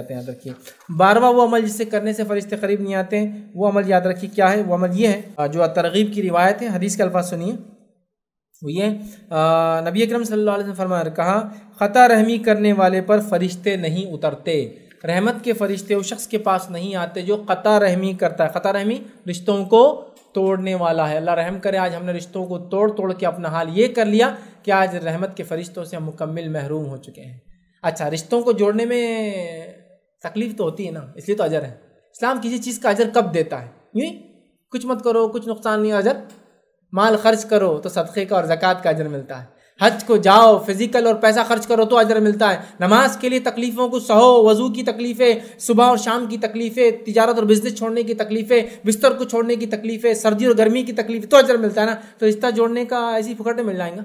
करते हैं याद रखिए बारवा वो अमल जिसे करने से फरिश्ते करीब नहीं आते हैं वो अमल याद रखिए क्या है वो अमल ये है जो तरगीब की रिवायत है हदीस के अल्फाज सुनिए वो ये नबी अकरम सल्लल्लाहु अलैहि वसल्लम फरमाया कहा ख़ता रहमी करने वाले पर फरिश्ते नहीं उतरते रहमत के फरिश्ते उस शख्स के पास नहीं आते जो ख़ता रहमी करता है ख़ता रहमी रिश्तों को तोड़ने वाला है अल्लाह रहम करे आज हमने रिश्तों को तोड़ तोड़ के अपना हाल ये कर लिया कि आज रहमत के फरिश्तों से हम मुकम्मल महरूम हो चुके हैं अच्छा रिश्तों को जोड़ने में तकलीफ तो होती है ना इसलिए तो अजर है इस्लाम किसी चीज़ का अजर कब देता है यूँ कुछ मत करो कुछ नुकसान नहीं अजर माल खर्च करो तो सदक़े का और ज़क़़त का अजर मिलता है हज को जाओ फिजिकल और पैसा खर्च करो तो अजर मिलता है नमाज के लिए तकलीफ़ों को सहो वज़ू की तकलीफ़ें सुबह और शाम की तकलीफ़ें तिजारत और बिजनेस छोड़ने की तकलीफ़ें बिस्तर को छोड़ने की तकलीफ़ें सर्दी और गर्मी की तकलीफ़ तो अजर मिलता है ना तो रिश्ता जोड़ने का ऐसी फुकटें मिल जाएगा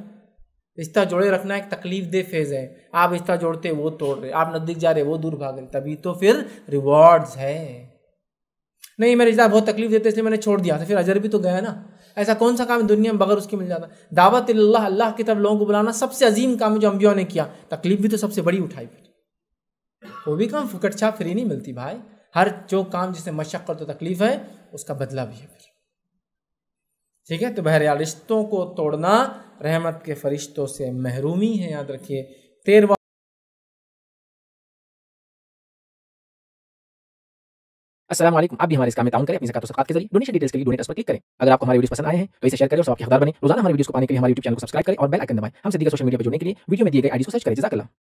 रिश्ता जोड़े रखना एक तकलीफ दे फेज़ है आप रिश्ता जोड़ते वो तोड़ रहे आप नज़दीक जा रहे वो दूर भाग रहे तभी तो फिर रिवॉर्ड्स है नहीं मेरे रिश्ता बहुत तकलीफ देते इसलिए मैंने छोड़ दिया तो फिर अजर भी तो गया ना ऐसा कौन सा काम दुनिया में बगर उसके मिल जाता दावत अल्लाह अल्लाह की तरफ लोगों को बुलाना सबसे अजीम काम जो अम्बियों ने किया तकलीफ भी तो सबसे बड़ी उठाई फिर वो भी काम फुकट छाप फ्री नहीं मिलती भाई हर जो काम जिससे मशक्क़त तो तकलीफ है उसका बदला भी है फिर ठीक है तो बहरिया रिश्तों को तोड़ना रहमत के फरिश्तों से महरूमी है याद रखिए तेरवा असलम आप भी हमारे इस काम में ताउन करें अपनी जकात के जरिए डोनेशन डिटेल्स के लिए डोनेट पर क्लिक करें अगर आपको हमारी वीडियो पसंद आए हैं तो इसे शेयर करें और सबके हकदार बने रोजाना हमारे वीडियो को पाने के लिए हमारे यूट्यूब चैनल को सब्सक्राइब करें और बेल आइकन दबाएं हमसे दीगर सोशल मीडिया पर जुड़ने के लिए वीडियो में दिए गए आईडी को सर्च करें जजाकला